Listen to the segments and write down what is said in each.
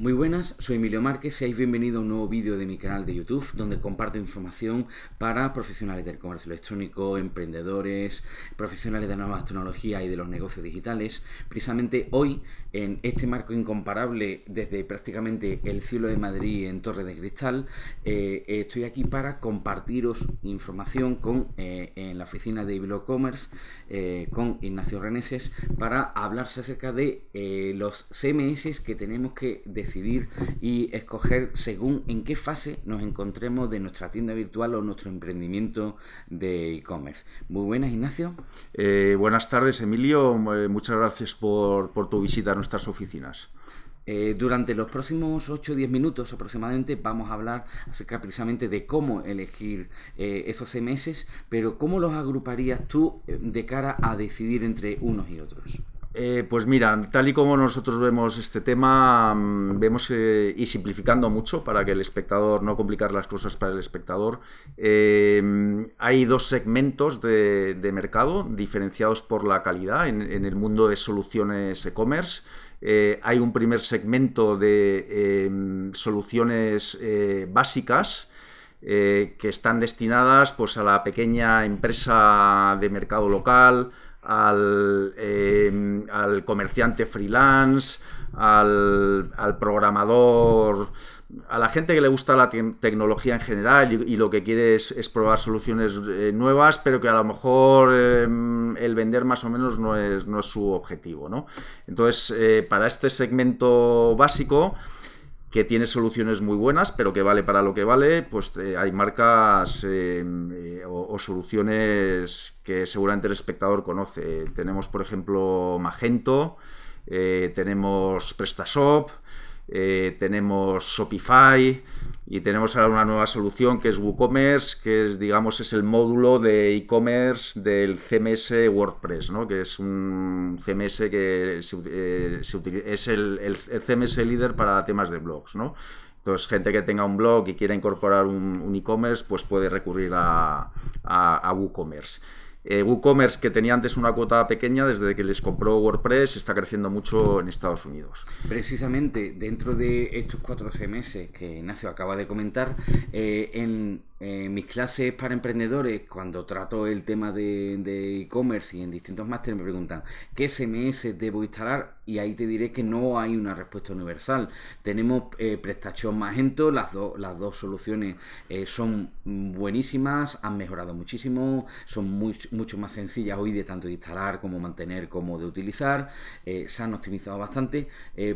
Muy buenas, soy Emilio Márquez, seáis bienvenidos a un nuevo vídeo de mi canal de YouTube donde comparto información para profesionales del comercio electrónico, emprendedores, profesionales de nuevas tecnologías y de los negocios digitales. Precisamente hoy, en este marco incomparable desde prácticamente el cielo de Madrid en Torre de Cristal, eh, estoy aquí para compartiros información con, eh, en la oficina de Iblo Commerce eh, con Ignacio Reneses para hablarse acerca de los CMS que tenemos que decir y escoger según en qué fase nos encontremos de nuestra tienda virtual o nuestro emprendimiento de e-commerce. Muy buenas, Ignacio. Eh, buenas tardes, Emilio. Eh, muchas gracias por, por tu visita a nuestras oficinas. Eh, durante los próximos 8 o 10 minutos aproximadamente vamos a hablar acerca precisamente de cómo elegir esos CMS, pero ¿cómo los agruparías tú de cara a decidir entre unos y otros? Eh, pues mira, tal y como nosotros vemos este tema, mm, vemos y simplificando mucho para que el espectador, no complicar las cosas para el espectador, eh, hay dos segmentos de, mercado diferenciados por la calidad en, en el mundo de soluciones e-commerce. Eh, hay un primer segmento de em, soluciones básicas que están destinadas pues, a la pequeña empresa de mercado local, al, em, al comerciante freelance, al, al, programador, a la gente que le gusta la tecnología en general y, lo que quiere es, probar soluciones eh, nuevas, pero que a lo mejor em, el vender más o menos no es, no es su objetivo. ¿no? Entonces, eh, para este segmento básico, que tiene soluciones muy buenas, pero que vale para lo que vale, pues eh, hay marcas eh, eh, o, o, soluciones que seguramente el espectador conoce. Tenemos, por ejemplo, Magento, tenemos PrestaShop, eh, tenemos Shopify y tenemos ahora una nueva solución que es WooCommerce, que es, digamos es el módulo de e-commerce del CMS WordPress, que es un CMS que se, eh, es el, CMS líder para temas de blogs. Entonces, gente que tenga un blog y quiera incorporar un, un e-commerce, pues puede recurrir a, a WooCommerce. Eh, WooCommerce, que tenía antes una cuota pequeña, desde que les compró WordPress, está creciendo mucho en Estados Unidos. Precisamente dentro de estos cuatro CMS que Ignacio acaba de comentar, eh, en, en eh, mis clases para emprendedores, cuando trato el tema de e-commerce y en distintos másteres, me preguntan qué sms debo instalar y ahí te diré que no hay una respuesta universal. Tenemos eh, prestación PrestaShop Magento, las, dos las dos soluciones eh, son buenísimas, han mejorado muchísimo, son mucho más sencillas hoy de tanto de instalar como mantener como de utilizar, se han optimizado bastante,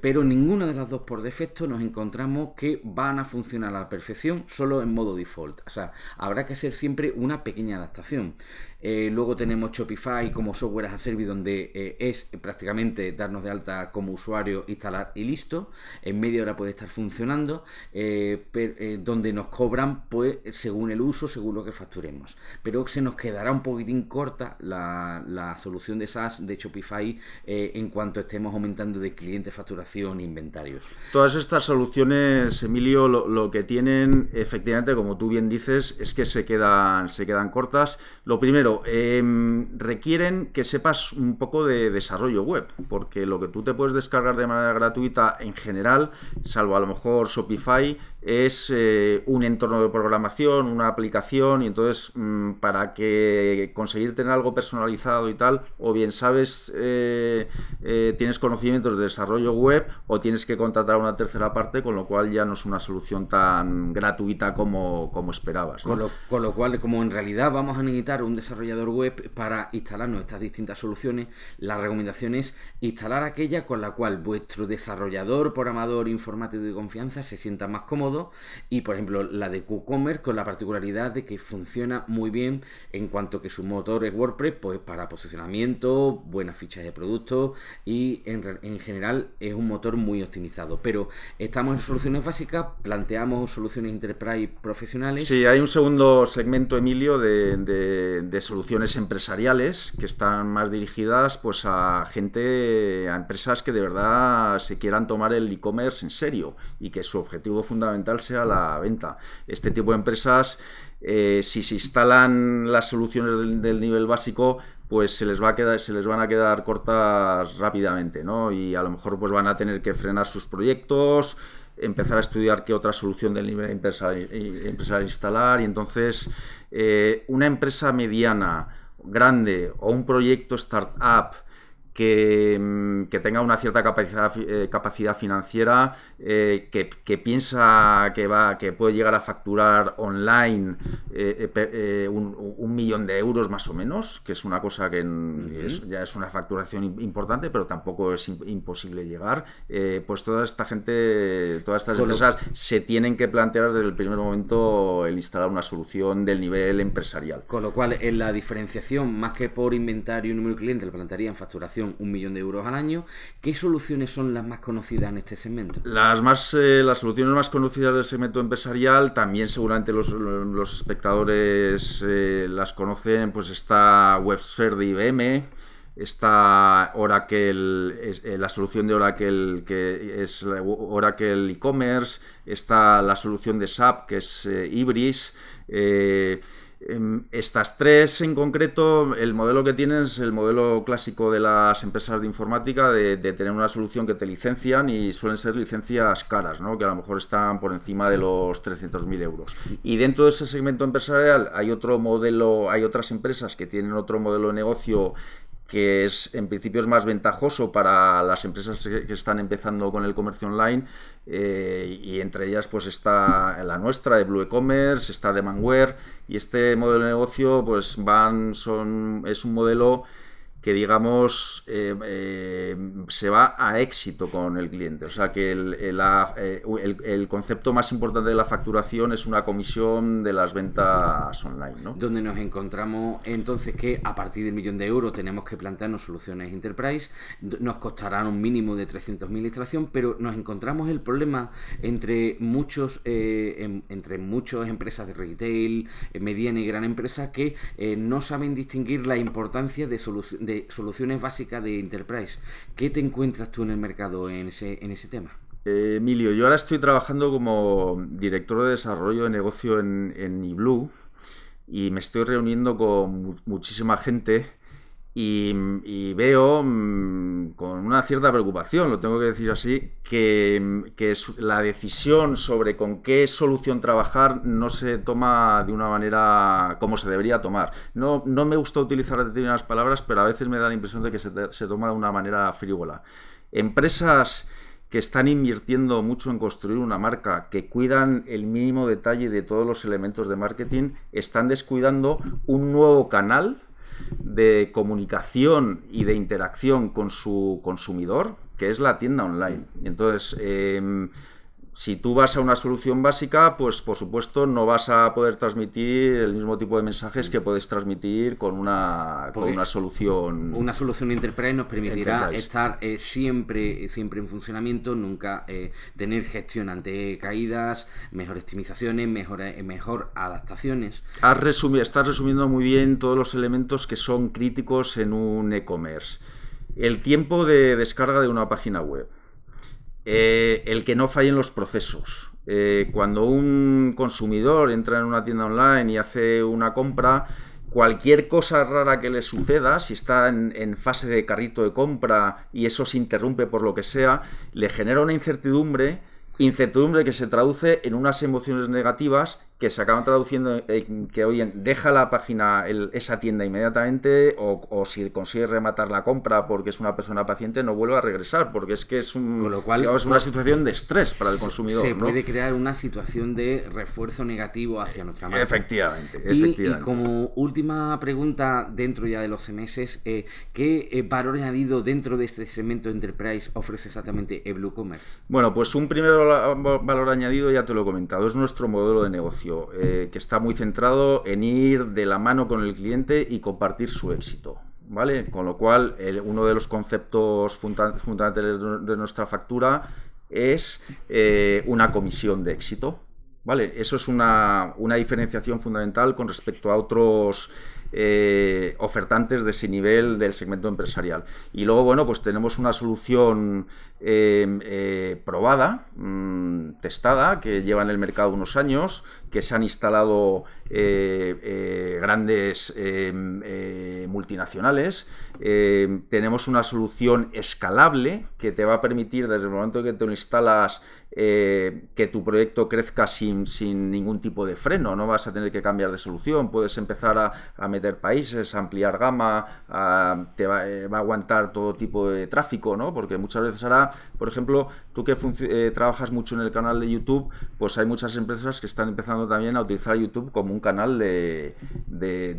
pero ninguna de las dos por defecto nos encontramos que van a funcionar a la perfección solo en modo default. O sea, habrá que hacer siempre una pequeña adaptación. Eh, luego tenemos Shopify como software as a service donde eh, es prácticamente darnos de alta como usuario, instalar y listo. En media hora puede estar funcionando, eh, donde nos cobran pues según el uso, según lo que facturemos. Pero se nos quedará un poquitín corta la, solución de SaaS de Shopify en cuanto estemos aumentando de clientes, facturación, inventarios. Todas estas soluciones, Emilio, lo, que tienen efectivamente, como tú bien dices, es que se quedan, se quedan cortas. Lo primero, Em, requieren que sepas un poco de desarrollo web, porque lo que tú te puedes descargar de manera gratuita en general, salvo a lo mejor Shopify, es eh, un entorno de programación, una aplicación, y entonces mm, para que conseguir tener algo personalizado y tal, o bien sabes, eh, eh, tienes conocimientos de desarrollo web, o tienes que contratar a una tercera parte, con lo cual ya no es una solución tan gratuita como, como esperabas. con lo cual, como en realidad vamos a necesitar un desarrollo web para instalar nuestras distintas soluciones, la recomendación es instalar aquella con la cual vuestro desarrollador, programador, informático de confianza se sienta más cómodo y por ejemplo la de WooCommerce con la particularidad de que funciona muy bien en cuanto que su motor es WordPress pues para posicionamiento, buenas fichas de productos y en, general es un motor muy optimizado. Pero estamos en soluciones básicas, planteamos soluciones enterprise profesionales. Sí, hay un segundo segmento, Emilio, de, de soluciones empresariales que están más dirigidas pues, a gente, a empresas que de verdad se quieran tomar el e-commerce en serio y que su objetivo fundamental sea la venta. Este tipo de empresas, eh, si se instalan las soluciones del, nivel básico, pues se les va a quedar, se les van a quedar cortas rápidamente, ¿no? Y a lo mejor pues van a tener que frenar sus proyectos, empezar a estudiar qué otra solución del nivel a instalar y entonces eh, una empresa mediana, grande o un proyecto startup Mm, que, tenga una cierta capacidad, eh, capacidad financiera, eh, que, piensa que, va, que puede llegar a facturar online eh, un, millón de euros más o menos, que es una cosa que ya es una facturación importante, pero tampoco es imposible llegar, pues toda esta gente, todas estas empresas se tienen que plantear desde el primer momento el instalar una solución del nivel empresarial. Con lo cual, en la diferenciación, más que por inventario y número de clientes, lo plantearían facturación un millón de euros al año. ¿Qué soluciones son las más conocidas en este segmento? Las, más, eh, las soluciones más conocidas del segmento empresarial, también seguramente los, espectadores eh, las conocen, pues está WebSphere de IBM, está Oracle, eh, la solución de Oracle que es Oracle e-commerce, está la solución de SAP que es Ibris, Em, estas tres en concreto, el modelo que tienen es el modelo clásico de las empresas de informática, de, tener una solución que te licencian y suelen ser licencias caras, ¿no? que a lo mejor están por encima de los 300.000 euros. Y dentro de ese segmento empresarial hay otro modelo, hay otras empresas que tienen otro modelo de negocio que es en principio es más ventajoso para las empresas que están empezando con el comercio online eh, y entre ellas pues está la nuestra de Blue Ecommerce, commerce está de Manware y este modelo de negocio pues van son es un modelo que digamos eh, eh, se va a éxito con el cliente. O sea que eh, el, concepto más importante de la facturación es una comisión de las ventas online. ¿no? Donde nos encontramos entonces que a partir del millón de euros tenemos que plantearnos soluciones enterprise, nos costarán un mínimo de 300.000 ilustración, pero nos encontramos el problema entre muchos entre muchas empresas de retail, mediana y gran empresa que no saben distinguir la importancia de soluciones soluciones básicas de Enterprise. ¿Qué te encuentras tú en el mercado en ese, en ese tema? Eh, Emilio, yo ahora estoy trabajando como director de desarrollo de negocio en, en iBlue y me estoy reuniendo con muchísima gente y, veo mm, con una cierta preocupación, lo tengo que decir así, que, la decisión sobre con qué solución trabajar no se toma de una manera como se debería tomar. No, me gusta utilizar determinadas palabras, pero a veces me da la impresión de que se toma de una manera frívola. Empresas que están invirtiendo mucho en construir una marca, que cuidan el mínimo detalle de todos los elementos de marketing, están descuidando un nuevo canal de comunicación y de interacción con su consumidor, que es la tienda online. Entonces, em, si tú vas a una solución básica, pues por supuesto no vas a poder transmitir el mismo tipo de mensajes que puedes transmitir con una, con una solución. Una solución Enterprise nos permitirá estar eh, siempre, siempre en funcionamiento, nunca eh, tener gestión ante caídas, mejores optimizaciones, eh, mejor, adaptaciones. Has estás resumiendo muy bien todos los elementos que son críticos en un e-commerce. El tiempo de descarga de una página web eh, el que no fallen los procesos. Eh, cuando un consumidor entra en una tienda online y hace una compra, cualquier cosa rara que le suceda, si está en, en, fase de carrito de compra y eso se interrumpe por lo que sea, le genera una incertidumbre, incertidumbre que se traduce en unas emociones negativas que se acaban traduciendo en que, oye, deja la página, esa tienda inmediatamente, o, si consigues rematar la compra porque es una persona paciente, no vuelva a regresar, porque es que es, una pues, situación de estrés para el consumidor. Se puede crear una situación de refuerzo negativo hacia nuestra marca. Efectivamente, efectivamente. Y, como última pregunta dentro ya de los meses, eh, ¿qué eh, valor añadido dentro de este segmento Enterprise ofrece exactamente commerce Bueno, pues un primer valor añadido, ya te lo he comentado, es nuestro modelo de negocio. Eh, que está muy centrado en ir de la mano con el cliente y compartir su éxito. ¿Vale? Con lo cual, uno de los conceptos fundamentales de nuestra factura es eh, una comisión de éxito. ¿Vale? Eso es una, una diferenciación fundamental con respecto a otros eh, ofertantes de ese nivel del segmento empresarial. Y luego, bueno, pues tenemos una solución em, eh, probada, mm, testada, que lleva en el mercado unos años, que se han instalado eh, grandes em, multinacionales. Em, tenemos una solución escalable que te va a permitir desde el momento que te lo instalas eh, que tu proyecto crezca sin, ningún tipo de freno, no vas a tener que cambiar de solución, puedes empezar a, meter países, ampliar gama, te eh, va, a aguantar todo tipo de tráfico, ¿no? porque muchas veces ahora, por ejemplo, tú que eh, trabajas mucho en el canal de YouTube, pues hay muchas empresas que están empezando también a utilizar YouTube como un canal de,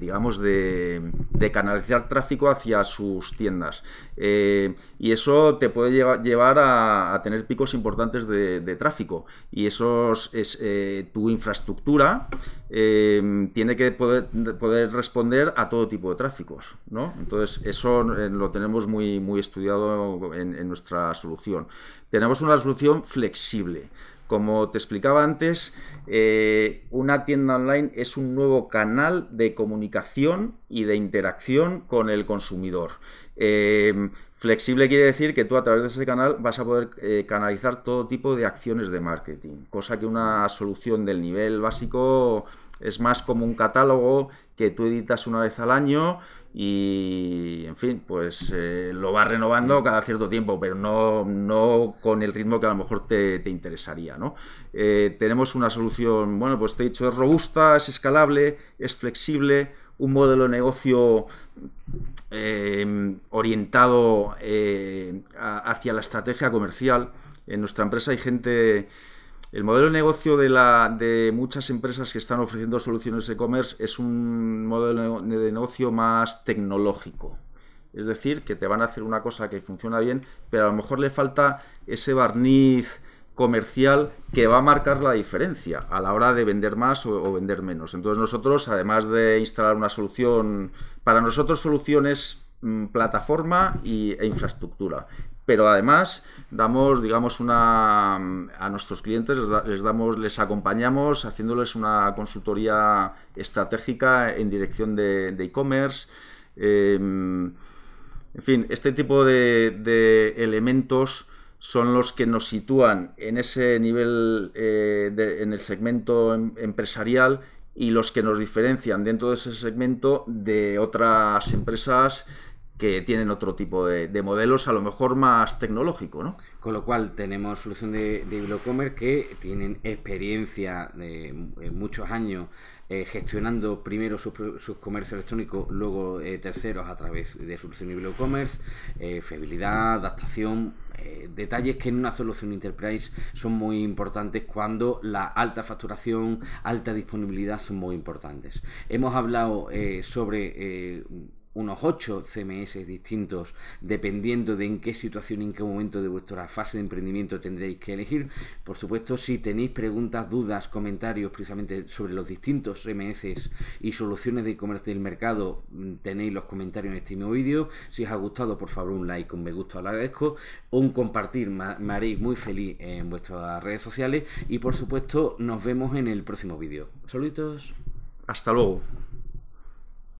digamos, de, canalizar tráfico hacia sus tiendas. y eso te puede llevar a, a tener picos importantes de, de, tráfico. Y eso es eh, tu infraestructura eh, tiene que poder, poder, responder a todo tipo de tráficos. ¿no? Entonces, eso eh, lo tenemos muy, muy estudiado en nuestra solución. Tenemos una solución flexible. Como te explicaba antes, eh, una tienda online es un nuevo canal de comunicación y de interacción con el consumidor. Eh, flexible quiere decir que tú a través de ese canal vas a poder eh, canalizar todo tipo de acciones de marketing, cosa que una solución del nivel básico es más como un catálogo que tú editas una vez al año y, en fin, pues eh, lo vas renovando cada cierto tiempo, pero no, con el ritmo que a lo mejor te, interesaría, ¿no? Eh, tenemos una solución, bueno, pues te he dicho, es robusta, es escalable, es flexible, un modelo de negocio eh, orientado hacia la estrategia comercial. En nuestra empresa hay gente... El modelo de negocio de, muchas empresas que están ofreciendo soluciones e-commerce es un modelo de negocio más tecnológico. Es decir, que te van a hacer una cosa que funciona bien, pero a lo mejor le falta ese barniz comercial que va a marcar la diferencia a la hora de vender más o, o vender menos. Entonces nosotros, además de instalar una solución, para nosotros soluciones Mm, plataforma y, e infraestructura. Pero además damos, digamos, una mm, a nuestros clientes les damos, les acompañamos haciéndoles una consultoría estratégica en dirección de e-commerce. Em, en fin, este tipo de, elementos son los que nos sitúan en ese nivel, eh, en el segmento em, empresarial y los que nos diferencian dentro de ese segmento de otras empresas que tienen otro tipo de, modelos, a lo mejor más tecnológico, ¿no? Con lo cual tenemos solución de, de que tienen experiencia de, eh, muchos años eh, gestionando primero sus su comercios electrónicos, luego eh, terceros a través de solución de Commerce, fiabilidad, adaptación, detalles que en una solución enterprise son muy importantes cuando la alta facturación, alta disponibilidad son muy importantes. Hemos hablado sobre unos 8 CMS distintos dependiendo de en qué situación y en qué momento de vuestra fase de emprendimiento tendréis que elegir. Por supuesto, si tenéis preguntas, dudas, comentarios precisamente sobre los distintos CMS y soluciones de comercio del mercado, mm, tenéis los comentarios en este nuevo vídeo. Si os ha gustado, por favor, un like, un me gusta, lo agradezco. Un compartir, me haréis muy feliz en vuestras redes sociales. Y por supuesto, nos vemos en el próximo vídeo. Saludos. Hasta luego.